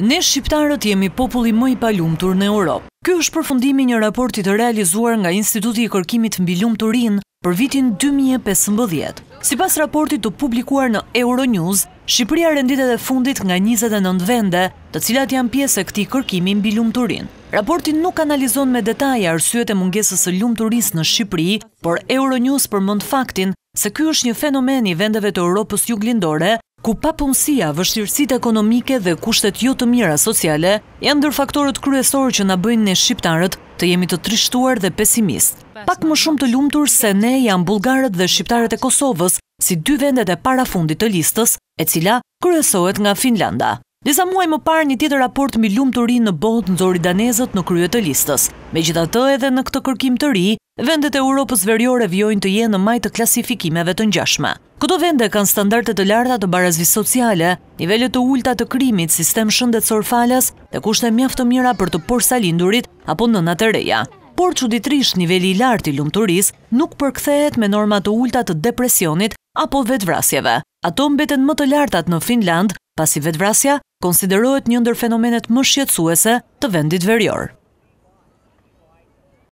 Ne shqiptarët jemi populli më i palumtur në Europë. Ky është përfundimi një raportit të realizuar nga Instituti i Kërkimit mbi Lumturin për vitin 2015. Si pas raportit të publikuar në Euronews, Shqipëria renditet e fundit nga 29 vende të cilat janë pjesë e këti kërkimi mbi lumturin. Raportin nuk analizon me detaj arsyet e mungesës e lumturis në Shqipëri, por Euronews për mund faktin se ky është një fenomen i vendeve të Europës juglindore ku pa punësia, vështirësit ekonomike dhe kushtet jo të mira sociale, janë dërë faktorët kryesorë që në bëjnë në shqiptarët të jemi të trishtuar dhe pesimist. Pak më shumë të lumëtur se ne janë bulgarët dhe shqiptarët e Kosovës, si dy vendet e para fundit të listës, e cila kryesohet nga Finlanda. Nisa muaj më parë një tjetër raport mi lumë të ri në botë në zori danezët në kryet të listës. Me gjitha të edhe në këtë kërkim të ri, Vendet e Europës verjore vjojnë të jenë në majtë të klasifikimeve të njashme. Këto vende kanë standartet të larta të barazvi sociale, nivellet të ullta të krimit, sistem shëndet falas dhe kushte mjaftë të mjera për të por salindurit apo në në të reja. Por që ditrish nivelli lart i lumëturis nuk përkthehet me norma të ullta të depresionit apo vetvrasjeve. Ato mbeten më të lartat në Finland, pasi vetvrasja konsiderohet njëndër fenomenet më shqetsuese të vendit verjor.